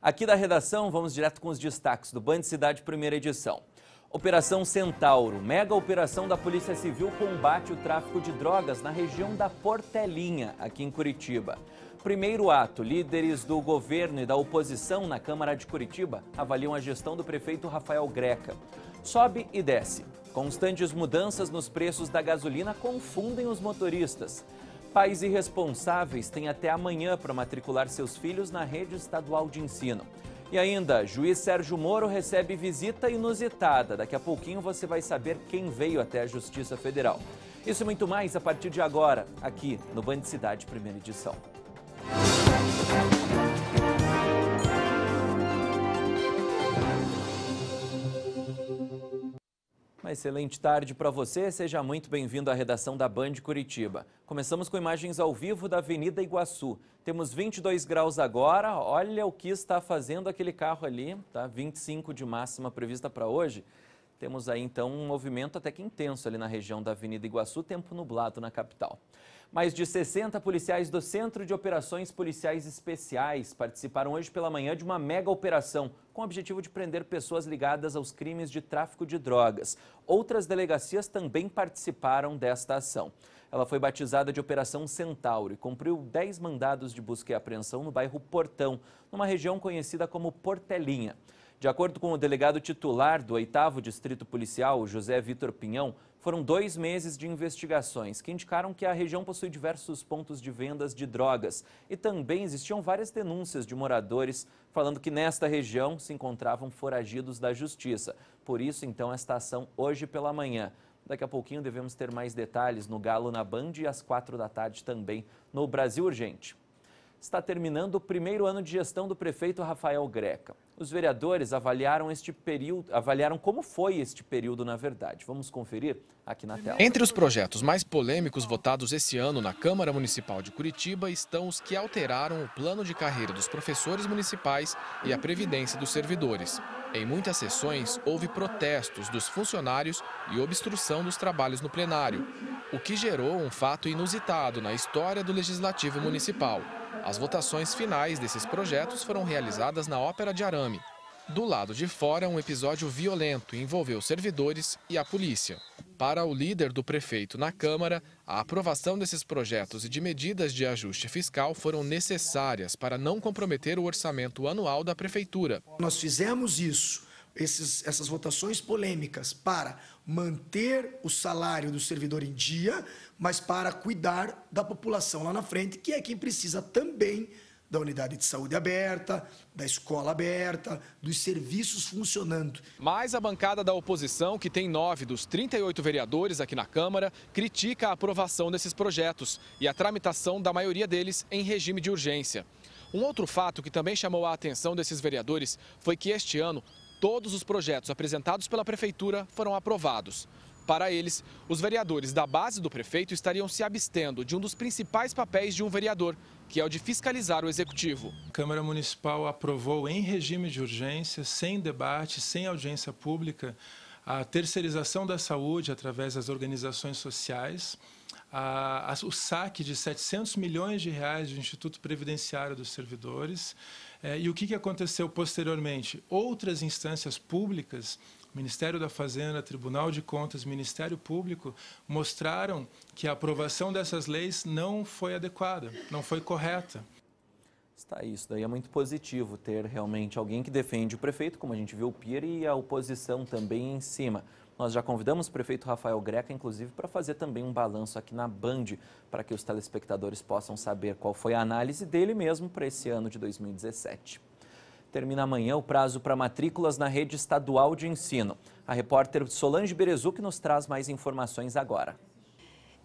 Aqui da redação, vamos direto com os destaques do Band Cidade Primeira Edição. Operação Centauro, mega operação da Polícia Civil combate o tráfico de drogas na região da Portelinha, aqui em Curitiba. Primeiro ato, líderes do governo e da oposição na Câmara de Curitiba avaliam a gestão do prefeito Rafael Greca. Sobe e desce. Constantes mudanças nos preços da gasolina confundem os motoristas. Pais irresponsáveis têm até amanhã para matricular seus filhos na rede estadual de ensino. E ainda, juiz Sérgio Moro recebe visita inusitada. Daqui a pouquinho você vai saber quem veio até a Justiça Federal. Isso e muito mais a partir de agora, aqui no Bandicidade Primeira Edição. Uma excelente tarde para você. Seja muito bem-vindo à redação da Band Curitiba. Começamos com imagens ao vivo da Avenida Iguaçu. Temos 22 graus agora. Olha o que está fazendo aquele carro ali, tá? 25 de máxima prevista para hoje. Temos aí então um movimento até que intenso ali na região da Avenida Iguaçu, tempo nublado na capital. Mais de 60 policiais do Centro de Operações Policiais Especiais participaram hoje pela manhã de uma mega operação com o objetivo de prender pessoas ligadas aos crimes de tráfico de drogas. Outras delegacias também participaram desta ação. Ela foi batizada de Operação Centauro e cumpriu 10 mandados de busca e apreensão no bairro Portão, numa região conhecida como Portelinha. De acordo com o delegado titular do 8 Distrito Policial, José Vitor Pinhão, foram dois meses de investigações que indicaram que a região possui diversos pontos de vendas de drogas e também existiam várias denúncias de moradores falando que nesta região se encontravam foragidos da justiça. Por isso, então, esta ação hoje pela manhã. Daqui a pouquinho devemos ter mais detalhes no Galo na Band e às quatro da tarde também no Brasil Urgente. Está terminando o primeiro ano de gestão do prefeito Rafael Greca. Os vereadores avaliaram este período, avaliaram como foi este período na verdade. Vamos conferir aqui na tela. Entre os projetos mais polêmicos votados esse ano na Câmara Municipal de Curitiba estão os que alteraram o plano de carreira dos professores municipais e a previdência dos servidores. Em muitas sessões, houve protestos dos funcionários e obstrução dos trabalhos no plenário, o que gerou um fato inusitado na história do Legislativo Municipal. As votações finais desses projetos foram realizadas na Ópera de Arame. Do lado de fora, um episódio violento envolveu servidores e a polícia. Para o líder do prefeito na Câmara, a aprovação desses projetos e de medidas de ajuste fiscal foram necessárias para não comprometer o orçamento anual da prefeitura. Nós fizemos isso esses, essas votações polêmicas para manter o salário do servidor em dia, mas para cuidar da população lá na frente, que é quem precisa também da unidade de saúde aberta, da escola aberta, dos serviços funcionando. Mas a bancada da oposição, que tem nove dos 38 vereadores aqui na Câmara, critica a aprovação desses projetos e a tramitação da maioria deles em regime de urgência. Um outro fato que também chamou a atenção desses vereadores foi que este ano Todos os projetos apresentados pela Prefeitura foram aprovados. Para eles, os vereadores da base do prefeito estariam se abstendo de um dos principais papéis de um vereador, que é o de fiscalizar o executivo. A Câmara Municipal aprovou em regime de urgência, sem debate, sem audiência pública, a terceirização da saúde através das organizações sociais a, a, o saque de 700 milhões de reais do Instituto Previdenciário dos Servidores. É, e o que, que aconteceu posteriormente? Outras instâncias públicas Ministério da Fazenda, Tribunal de Contas, Ministério Público mostraram que a aprovação dessas leis não foi adequada, não foi correta. Está isso, daí é muito positivo ter realmente alguém que defende o prefeito, como a gente viu o Pier e a oposição também em cima. Nós já convidamos o prefeito Rafael Greca, inclusive, para fazer também um balanço aqui na Band, para que os telespectadores possam saber qual foi a análise dele mesmo para esse ano de 2017. Termina amanhã o prazo para matrículas na rede estadual de ensino. A repórter Solange Berezu que nos traz mais informações agora.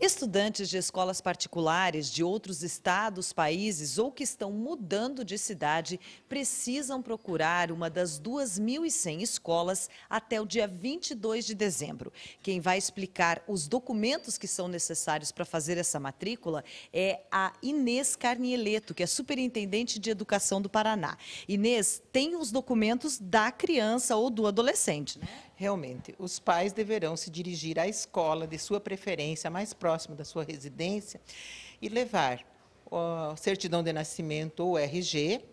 Estudantes de escolas particulares de outros estados, países ou que estão mudando de cidade precisam procurar uma das 2.100 escolas até o dia 22 de dezembro. Quem vai explicar os documentos que são necessários para fazer essa matrícula é a Inês Carnieleto, que é superintendente de educação do Paraná. Inês, tem os documentos da criança ou do adolescente, né? realmente, os pais deverão se dirigir à escola de sua preferência, mais próxima da sua residência, e levar a certidão de nascimento ou RG,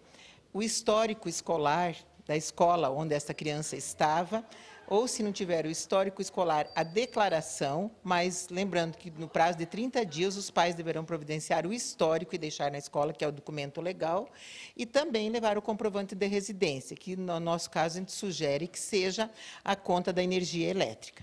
o histórico escolar da escola onde essa criança estava, ou se não tiver o histórico escolar, a declaração, mas lembrando que no prazo de 30 dias os pais deverão providenciar o histórico e deixar na escola, que é o documento legal, e também levar o comprovante de residência, que no nosso caso a gente sugere que seja a conta da energia elétrica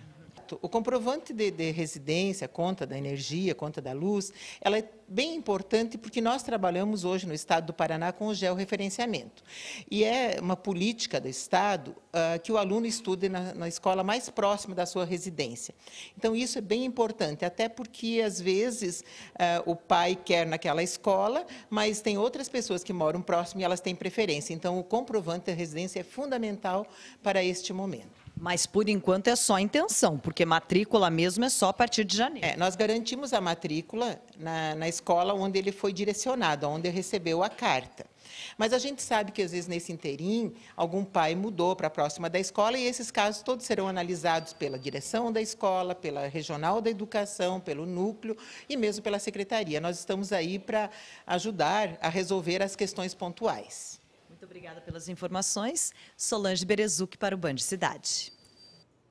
o comprovante de, de residência, conta da energia, conta da luz, ela é bem importante porque nós trabalhamos hoje no Estado do Paraná com o georreferenciamento. E é uma política do Estado uh, que o aluno estude na, na, escola mais próxima da sua residência. Então, isso é bem importante, até porque, às vezes, uh, o pai quer naquela escola, mas tem outras pessoas que moram próximo e elas têm preferência. Então, o comprovante da residência é fundamental para este momento. Mas por enquanto é só intenção, porque matrícula mesmo é só a partir de janeiro. É, nós garantimos a matrícula na, na escola onde ele foi direcionado, onde recebeu a carta. Mas a gente sabe que, às vezes, nesse interim, algum pai mudou para a próxima da escola e esses casos todos serão analisados pela direção da escola, pela regional da educação, pelo núcleo e mesmo pela secretaria. Nós estamos aí para ajudar a resolver as questões pontuais. Muito obrigada pelas informações. Solange Berezuc para o Band Cidade.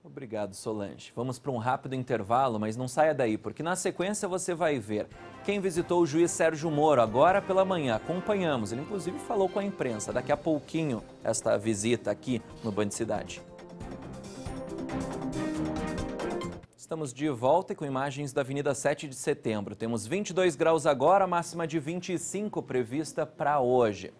Obrigado, Solange. Vamos para um rápido intervalo, mas não saia daí, porque na sequência você vai ver quem visitou o juiz Sérgio Moro agora pela manhã. Acompanhamos, ele inclusive falou com a imprensa daqui a pouquinho esta visita aqui no Band Cidade. Estamos de volta e com imagens da Avenida 7 de Setembro. Temos 22 graus agora, máxima de 25 prevista para hoje.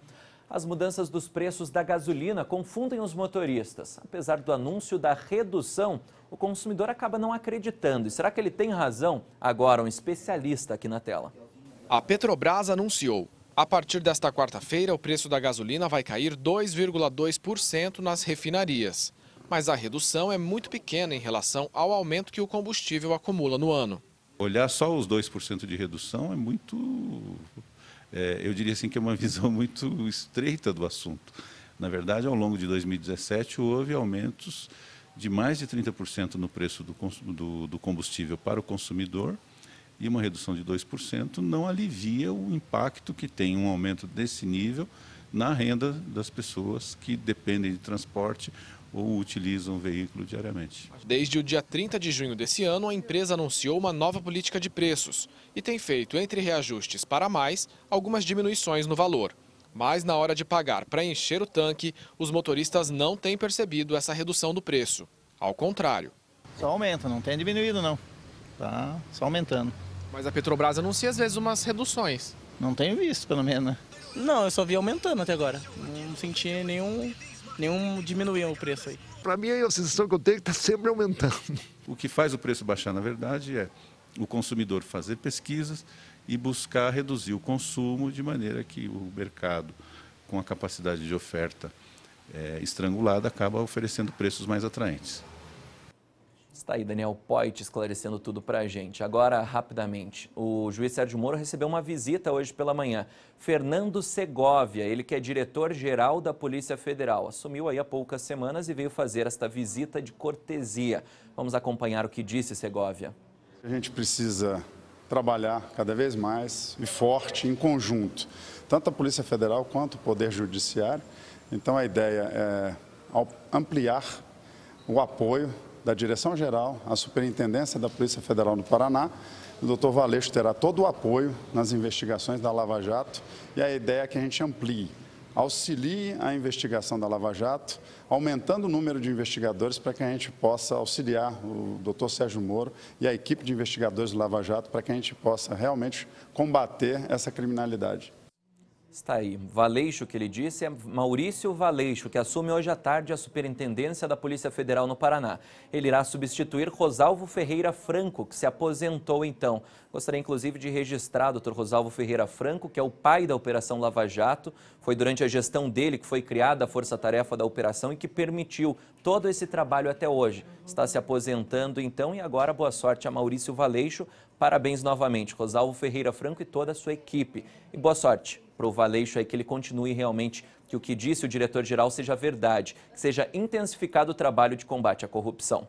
As mudanças dos preços da gasolina confundem os motoristas. Apesar do anúncio da redução, o consumidor acaba não acreditando. E será que ele tem razão? Agora, um especialista aqui na tela. A Petrobras anunciou. A partir desta quarta-feira, o preço da gasolina vai cair 2,2% nas refinarias. Mas a redução é muito pequena em relação ao aumento que o combustível acumula no ano. Olhar só os 2% de redução é muito é, eu diria assim que é uma visão muito estreita do assunto. Na verdade, ao longo de 2017 houve aumentos de mais de 30% no preço do, do, do, combustível para o consumidor e uma redução de 2% não alivia o impacto que tem um aumento desse nível na renda das pessoas que dependem de transporte ou utilizam o veículo diariamente. Desde o dia 30 de junho desse ano, a empresa anunciou uma nova política de preços e tem feito, entre reajustes para mais, algumas diminuições no valor. Mas na hora de pagar para encher o tanque, os motoristas não têm percebido essa redução do preço. Ao contrário. Só aumenta, não tem diminuído não. Tá só aumentando. Mas a Petrobras anuncia às vezes umas reduções. Não tenho visto, pelo menos. Né? Não, eu só vi aumentando até agora. Não senti nenhum nenhum diminuiu o preço aí. Para mim, a sensação que eu tenho é que está sempre aumentando. O que faz o preço baixar, na verdade, é o consumidor fazer pesquisas e buscar reduzir o consumo de maneira que o mercado, com a capacidade de oferta é, estrangulada, acaba oferecendo preços mais atraentes. Está aí Daniel Poit esclarecendo tudo para a gente. Agora, rapidamente, o juiz Sérgio Moro recebeu uma visita hoje pela manhã. Fernando Segovia, ele que é diretor-geral da Polícia Federal, assumiu aí há poucas semanas e veio fazer esta visita de cortesia. Vamos acompanhar o que disse Segovia. A gente precisa trabalhar cada vez mais e forte em conjunto, tanto a Polícia Federal quanto o Poder Judiciário. Então a ideia é ampliar o apoio da Direção-Geral, a Superintendência da Polícia Federal no Paraná. O doutor Valeixo terá todo o apoio nas investigações da Lava Jato e a ideia é que a gente amplie, auxilie a investigação da Lava Jato, aumentando o número de investigadores para que a gente possa auxiliar o doutor Sérgio Moro e a equipe de investigadores do Lava Jato para que a gente possa realmente combater essa criminalidade. Está aí. Valeixo, que ele disse, é Maurício Valeixo, que assume hoje à tarde a Superintendência da Polícia Federal no Paraná. Ele irá substituir Rosalvo Ferreira Franco, que se aposentou então. Gostaria, inclusive, de registrar Dr. Rosalvo Ferreira Franco, que é o pai da Operação Lava Jato. Foi durante a gestão dele que foi criada a força-tarefa da operação e que permitiu todo esse trabalho até hoje. Está se aposentando então e agora boa sorte a Maurício Valeixo. Parabéns novamente, Rosalvo Ferreira Franco e toda a sua equipe. E boa sorte para o Valeixo aí é que ele continue realmente que o que disse o diretor-geral seja verdade, que seja intensificado o trabalho de combate à corrupção.